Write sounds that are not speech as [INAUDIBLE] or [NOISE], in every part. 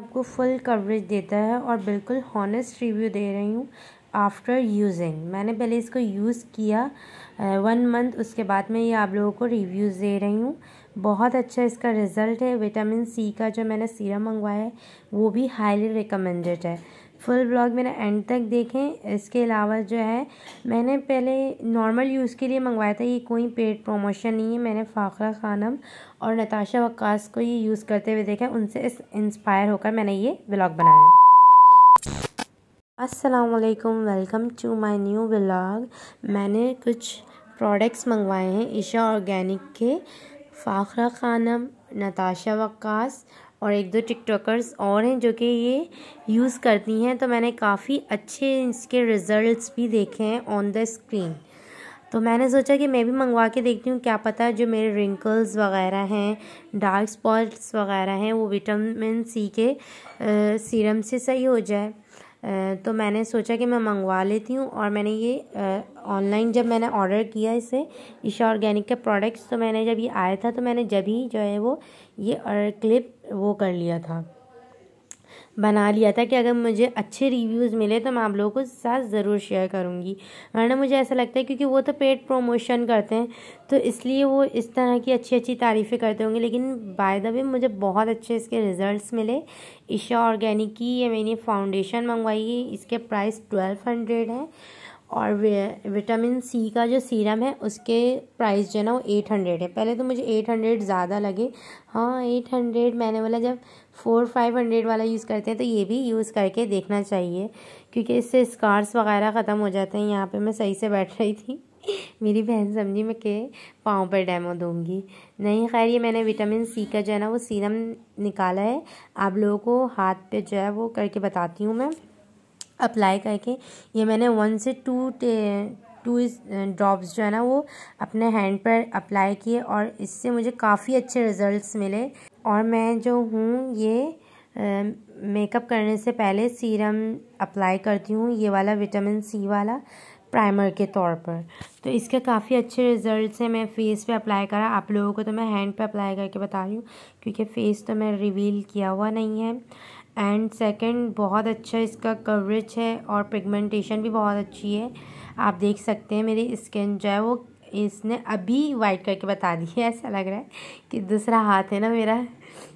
आपको full coverage देता है और बिल्कुल हॉनेस्ट रिव्यू दे रही हूँ आफ्टर यूजिंग मैंने पहले इसको यूज़ किया वन मंथ उसके बाद में ये आप लोगों को रिव्यूज़ दे रही हूँ बहुत अच्छा इसका रिज़ल्ट है विटामिन सी का जो मैंने सीरम मंगवाया है वो भी हाईली रिकमेंडेड है फुल ब्लॉग मेरा एंड तक देखें इसके अलावा जो है मैंने पहले नॉर्मल यूज़ के लिए मंगवाया था ये कोई पेड प्रमोशन नहीं है मैंने फ़ाखरा खानम और नताशा वक्स को ये यूज़ करते हुए देखा उनसे इस इंस्पायर होकर मैंने ये ब्लॉग बनाया अस्सलाम वालेकुम welcome to my new blog मैंने कुछ प्रोडक्ट्स मंगवाए हैं ईशा ऑर्गेनिक के फ़ाखरा खानम नताशा वक्स और एक दो टिकटॉकर्स और हैं जो कि ये यूज़ करती हैं तो मैंने काफ़ी अच्छे इसके रिज़ल्ट्स भी देखे हैं ऑन द स्क्रीन तो मैंने सोचा कि मैं भी मंगवा के देखती हूँ क्या पता जो मेरे रिंकल्स वगैरह हैं डार्क स्पॉट्स वगैरह हैं वो विटामिन सी के सीरम से सही हो जाए तो मैंने सोचा कि मैं मंगवा लेती हूँ और मैंने ये ऑनलाइन जब मैंने ऑर्डर किया इसे ईशा ऑर्गेनिक के प्रोडक्ट्स तो मैंने जब ये आया था तो मैंने जब ही जो है वो ये क्लिप वो कर लिया था बना लिया था कि अगर मुझे अच्छे रिव्यूज़ मिले तो मैं आप लोगों को साथ ज़रूर शेयर करूँगी वरना मुझे ऐसा लगता है क्योंकि वो तो पेड प्रमोशन करते हैं तो इसलिए वो इस तरह की अच्छी अच्छी तारीफ़ें करते होंगे लेकिन बाय द वे मुझे बहुत अच्छे इसके रिज़ल्ट मिले ईशा ऑर्गेनिक की ये मैंने फाउंडेशन मंगवाई है इसके प्राइस ट्वेल्व हंड्रेड है और विटामिन सी का जो सीरम है उसके प्राइस जो है ना वो एट हंड्रेड है पहले तो मुझे एट हंड्रेड ज़्यादा लगे हाँ एट हंड्रेड मैंने बोला जब फोर फाइव हंड्रेड वाला यूज़ करते हैं तो ये भी यूज़ करके देखना चाहिए क्योंकि इससे स्कार्स वगैरह ख़त्म हो जाते हैं यहाँ पे मैं सही से बैठ रही थी [LAUGHS] मेरी बहन समझी मैं के पाँव पर डैमो दूँगी नहीं खैर ये मैंने विटामिन सी का जो है ना वो सीरम निकाला है आप लोगों को हाथ पे जो है वो करके बताती हूँ मैं अप्लाई करके ये मैंने वन से टू टू ड्रॉप्स जो है ना वो अपने हैंड पर अप्लाई किए और इससे मुझे काफ़ी अच्छे रिजल्ट्स मिले और मैं जो हूँ ये मेकअप uh, करने से पहले सीरम अप्लाई करती हूँ ये वाला विटामिन सी वाला प्राइमर के तौर पर तो इसके काफ़ी अच्छे रिज़ल्ट से मैं फेस पे अप्लाई करा आप लोगों को तो मैं हैंड पे अप्लाई करके बता रही हूँ क्योंकि फेस तो मैं रिवील किया हुआ नहीं है एंड सेकंड बहुत अच्छा इसका कवरेज है और पिगमेंटेशन भी बहुत अच्छी है आप देख सकते हैं मेरी स्किन जो है वो इसने अभी वाइट करके बता दी है ऐसा लग रहा है कि दूसरा हाथ है ना मेरा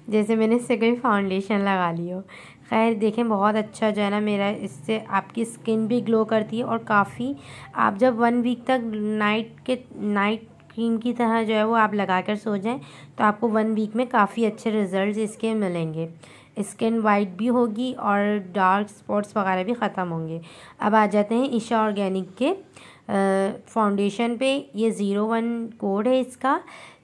जैसे मैंने इससे कोई फाउंडेशन लगा ली हो खैर देखें बहुत अच्छा जो है ना मेरा इससे आपकी स्किन भी ग्लो करती है और काफ़ी आप जब वन वीक तक नाइट के नाइट क्रीम की तरह जो है वो आप लगा कर सो जाएं तो आपको वन वीक में काफ़ी अच्छे रिज़ल्ट इसके मिलेंगे स्किन वाइट भी होगी और डार्क स्पॉट्स वगैरह भी ख़त्म होंगे अब आ जाते हैं ईशा ऑर्गेनिक के फाउंडेशन पे ये ज़ीरो वन कोड है इसका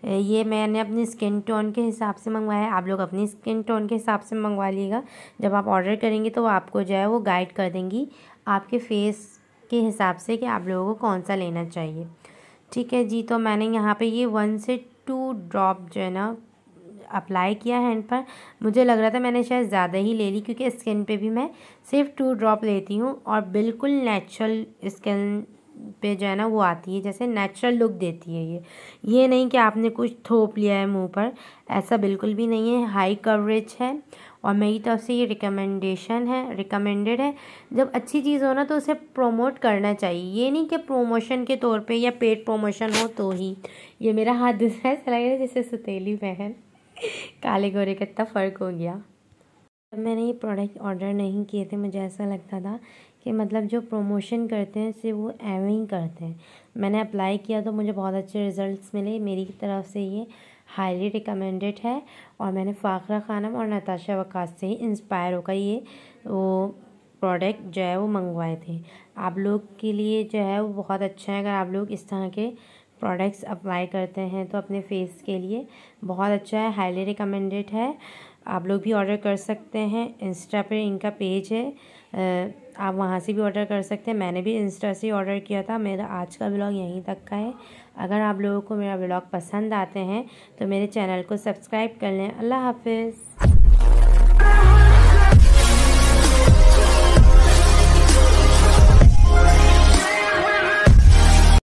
ये मैंने अपनी स्किन टोन के हिसाब से मंगवाया है आप लोग अपनी स्किन टोन के हिसाब से मंगवा लीजिएगा जब आप ऑर्डर करेंगे तो वो आपको जो है वो गाइड कर देंगी आपके फेस के हिसाब से कि आप लोगों को कौन सा लेना चाहिए ठीक है जी तो मैंने यहाँ पे ये वन से टू ड्रॉप जो है ना अप्लाई किया हैंड पर मुझे लग रहा था मैंने शायद ज़्यादा ही ले ली क्योंकि स्किन पे भी मैं सिर्फ टू ड्रॉप लेती हूँ और बिल्कुल नेचुरल स्किन पे जो है ना वो आती है जैसे नेचुरल लुक देती है ये ये नहीं कि आपने कुछ थोप लिया है मुंह पर ऐसा बिल्कुल भी नहीं है हाई कवरेज है और मेरी तरफ से ये रिकमेंडेशन है रिकमेंडेड है जब अच्छी चीज़ हो ना तो उसे प्रोमोट करना चाहिए ये नहीं कि प्रोमोशन के तौर पे या पेड प्रोमोशन हो तो ही ये मेरा हाथ दूसरा ऐसा लग रहा है जैसे सतीली बहन काले गोरे का इतना फ़र्क हो गया जब मैंने ये प्रोडक्ट ऑर्डर नहीं किए थे मुझे ऐसा लगता था कि मतलब जो प्रोमोशन करते हैं से वो एवं ही करते हैं मैंने अप्लाई किया तो मुझे बहुत अच्छे रिजल्ट्स मिले मेरी तरफ से ये हाईली रिकमेंडेड है और मैंने फ़ाखरा खानम और नताशा वकास से ही इंस्पायर होकर ये वो प्रोडक्ट जो है वो मंगवाए थे आप लोग के लिए जो है वो बहुत अच्छा है अगर आप लोग इस तरह के प्रोडक्ट्स अप्लाई करते हैं तो अपने फेस के लिए बहुत अच्छा है हाईली रिकमेंडेड है आप लोग भी ऑर्डर कर सकते हैं इंस्टा पे इनका पेज है आप वहाँ से भी ऑर्डर कर सकते हैं मैंने भी इंस्टा से ऑर्डर किया था मेरा आज का ब्लॉग यहीं तक का है अगर आप लोगों को मेरा ब्लॉग पसंद आते हैं तो मेरे चैनल को सब्सक्राइब कर लें अल्लाह हाफिज़